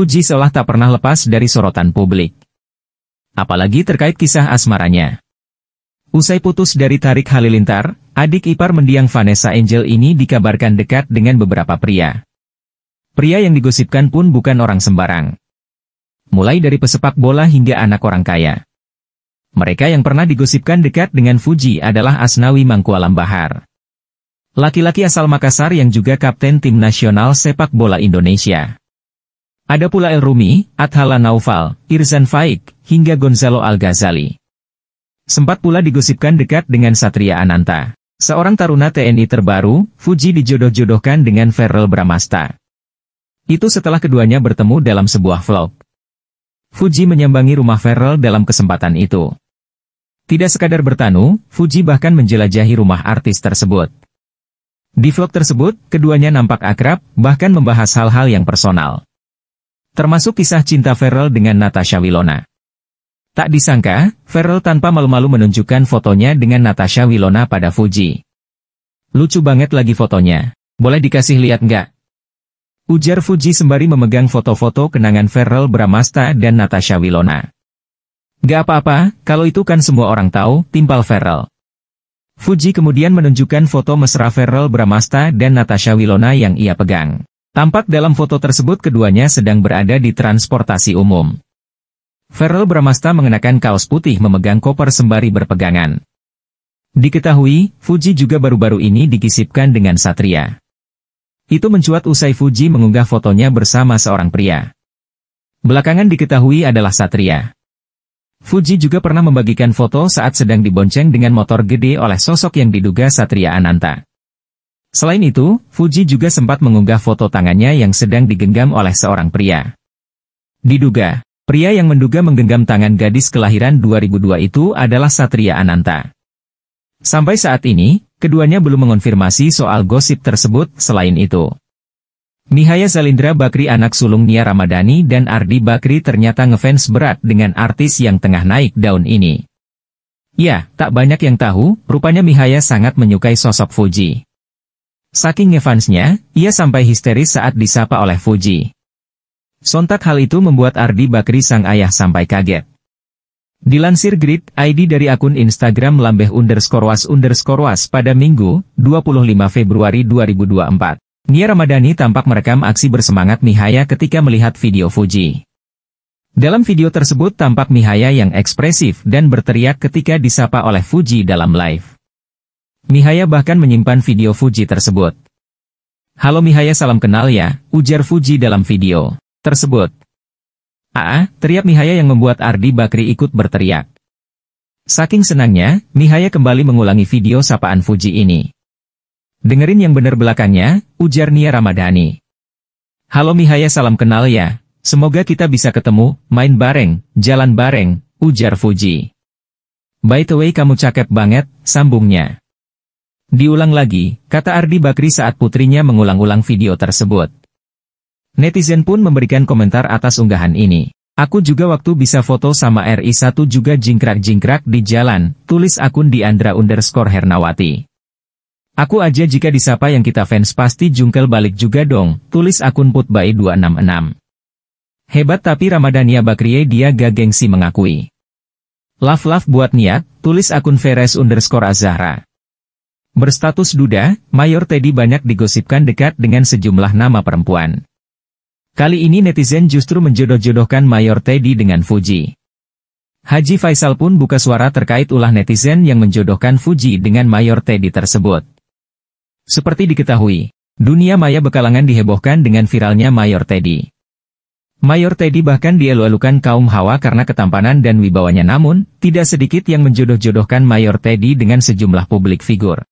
Fuji seolah tak pernah lepas dari sorotan publik. Apalagi terkait kisah asmaranya. Usai putus dari Tarik Halilintar, adik ipar mendiang Vanessa Angel ini dikabarkan dekat dengan beberapa pria. Pria yang digosipkan pun bukan orang sembarang. Mulai dari pesepak bola hingga anak orang kaya. Mereka yang pernah digosipkan dekat dengan Fuji adalah Asnawi Mangkualam Bahar. Laki-laki asal Makassar yang juga kapten tim nasional sepak bola Indonesia. Ada pula El Rumi, Adhala Naufal, Irzan Faik, hingga Gonzalo Al-Ghazali. Sempat pula digosipkan dekat dengan Satria Ananta. Seorang taruna TNI terbaru, Fuji dijodoh-jodohkan dengan Ferrel Bramasta. Itu setelah keduanya bertemu dalam sebuah vlog. Fuji menyambangi rumah Ferrel dalam kesempatan itu. Tidak sekadar bertanu, Fuji bahkan menjelajahi rumah artis tersebut. Di vlog tersebut, keduanya nampak akrab, bahkan membahas hal-hal yang personal. Termasuk kisah cinta Ferel dengan Natasha Wilona. Tak disangka, Ferel tanpa malu-malu menunjukkan fotonya dengan Natasha Wilona pada Fuji. Lucu banget lagi fotonya. Boleh dikasih lihat nggak? Ujar Fuji sembari memegang foto-foto kenangan Ferel Bramasta dan Natasha Wilona. Gak apa-apa, kalau itu kan semua orang tahu, timpal Ferel. Fuji kemudian menunjukkan foto mesra Ferel Bramasta dan Natasha Wilona yang ia pegang. Tampak dalam foto tersebut keduanya sedang berada di transportasi umum. Ferrell Bramasta mengenakan kaos putih memegang koper sembari berpegangan. Diketahui, Fuji juga baru-baru ini dikisipkan dengan Satria. Itu mencuat usai Fuji mengunggah fotonya bersama seorang pria. Belakangan diketahui adalah Satria. Fuji juga pernah membagikan foto saat sedang dibonceng dengan motor gede oleh sosok yang diduga Satria Ananta. Selain itu, Fuji juga sempat mengunggah foto tangannya yang sedang digenggam oleh seorang pria. Diduga, pria yang menduga menggenggam tangan gadis kelahiran 2002 itu adalah Satria Ananta. Sampai saat ini, keduanya belum mengonfirmasi soal gosip tersebut selain itu. Nihaya Zalindra Bakri anak sulung Nia Ramadhani dan Ardi Bakri ternyata ngefans berat dengan artis yang tengah naik daun ini. Ya, tak banyak yang tahu, rupanya Mihaya sangat menyukai sosok Fuji. Saking ngefansnya, ia sampai histeris saat disapa oleh Fuji. Sontak hal itu membuat Ardi Bakri sang ayah sampai kaget. Dilansir grid ID dari akun Instagram lambeh underscore was underscore was pada Minggu, 25 Februari 2024. Nia Ramadhani tampak merekam aksi bersemangat Mihaya ketika melihat video Fuji. Dalam video tersebut tampak Mihaya yang ekspresif dan berteriak ketika disapa oleh Fuji dalam live. Mihaya bahkan menyimpan video Fuji tersebut. Halo Mihaya salam kenal ya, ujar Fuji dalam video tersebut. Aa, teriak Mihaya yang membuat Ardi Bakri ikut berteriak. Saking senangnya, Mihaya kembali mengulangi video sapaan Fuji ini. Dengerin yang bener belakangnya, ujar Nia Ramadhani. Halo Mihaya salam kenal ya, semoga kita bisa ketemu, main bareng, jalan bareng, ujar Fuji. By the way kamu cakep banget, sambungnya. Diulang lagi, kata Ardi Bakri saat putrinya mengulang-ulang video tersebut. Netizen pun memberikan komentar atas unggahan ini. Aku juga waktu bisa foto sama RI1 juga jingkrak-jingkrak di jalan, tulis akun di Andra underscore Hernawati. Aku aja jika disapa yang kita fans pasti jungkel balik juga dong, tulis akun putbai 266. Hebat tapi Ramadhania Bakrie dia gak gengsi mengakui. Love love buat niat, tulis akun Veres underscore Azahra. Berstatus duda, Mayor Teddy banyak digosipkan dekat dengan sejumlah nama perempuan. Kali ini netizen justru menjodoh-jodohkan Mayor Teddy dengan Fuji. Haji Faisal pun buka suara terkait ulah netizen yang menjodohkan Fuji dengan Mayor Teddy tersebut. Seperti diketahui, dunia maya bekalangan dihebohkan dengan viralnya Mayor Teddy. Mayor Teddy bahkan dielu-elukan kaum hawa karena ketampanan dan wibawanya namun, tidak sedikit yang menjodoh-jodohkan Mayor Teddy dengan sejumlah publik figur.